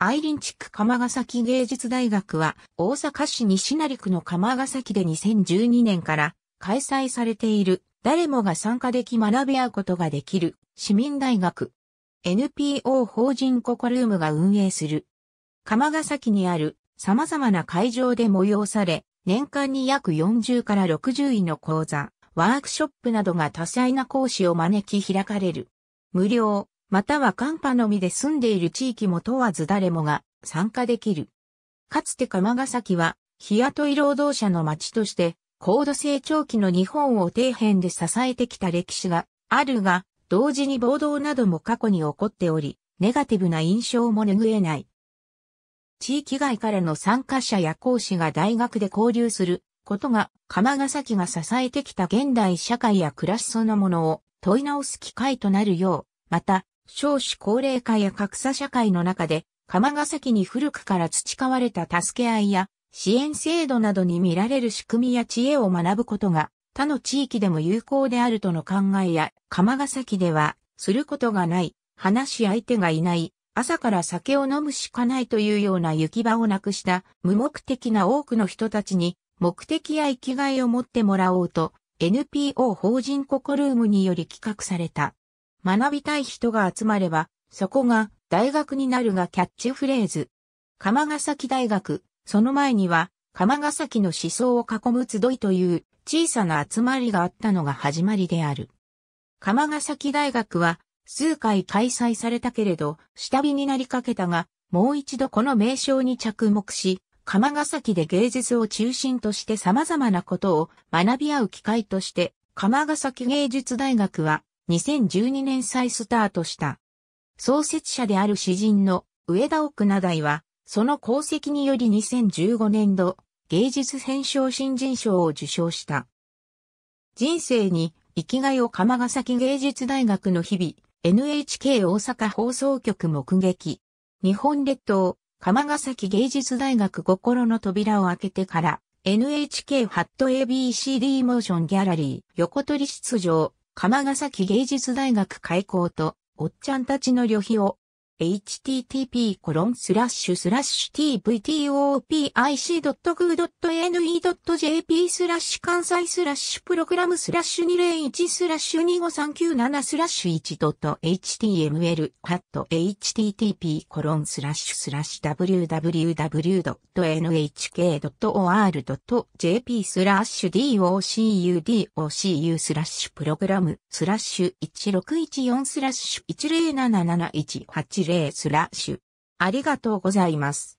アイリンチック釜ヶ崎芸術大学は大阪市西成区の鎌ヶ崎で2012年から開催されている誰もが参加でき学び合うことができる市民大学 NPO 法人ココルームが運営する鎌ヶ崎にある様々な会場で催され年間に約40から60位の講座、ワークショップなどが多彩な講師を招き開かれる無料または寒波のみで住んでいる地域も問わず誰もが参加できる。かつて釜ヶ崎は、日雇い労働者の町として、高度成長期の日本を底辺で支えてきた歴史があるが、同時に暴動なども過去に起こっており、ネガティブな印象も拭えない。地域外からの参加者や講師が大学で交流することが、釜ヶ崎が支えてきた現代社会や暮らしそのものを問い直す機会となるよう、また、少子高齢化や格差社会の中で、釜ヶ崎に古くから培われた助け合いや支援制度などに見られる仕組みや知恵を学ぶことが他の地域でも有効であるとの考えや、釜ヶ崎ではすることがない、話し相手がいない、朝から酒を飲むしかないというような行き場をなくした無目的な多くの人たちに目的や生きがいを持ってもらおうと NPO 法人ココルームにより企画された学びたい人が集まれば、そこが大学になるがキャッチフレーズ。鎌ヶ崎大学、その前には、鎌ヶ崎の思想を囲む集いという小さな集まりがあったのが始まりである。鎌ヶ崎大学は数回開催されたけれど、下火になりかけたが、もう一度この名称に着目し、鎌ヶ崎で芸術を中心として様々なことを学び合う機会として、鎌ヶ崎芸術大学は2012年再スタートした。創設者である詩人の上田奥名大は、その功績により2015年度、芸術編賞新人賞を受賞した。人生に生きがいを鎌ヶ崎芸術大学の日々、NHK 大阪放送局目撃。日本列島、鎌ヶ崎芸術大学心の扉を開けてから、NHK ハット ABCD モーションギャラリー、横取り出場、鎌ヶ崎芸術大学開校と、おっちゃんたちの旅費を、http://tvtopic.good.n .jp スラッシュ関西スラッシュプログラムスラッシュ201スラッシュ25397スラッシュ 1.html ハット http コロンスラッシュスラッシュ www.nhk.or.jp スラッシュ docudocu スラッシュプログラムスラッシュ1614スラッシュ1077180スラッシュありがとうございます。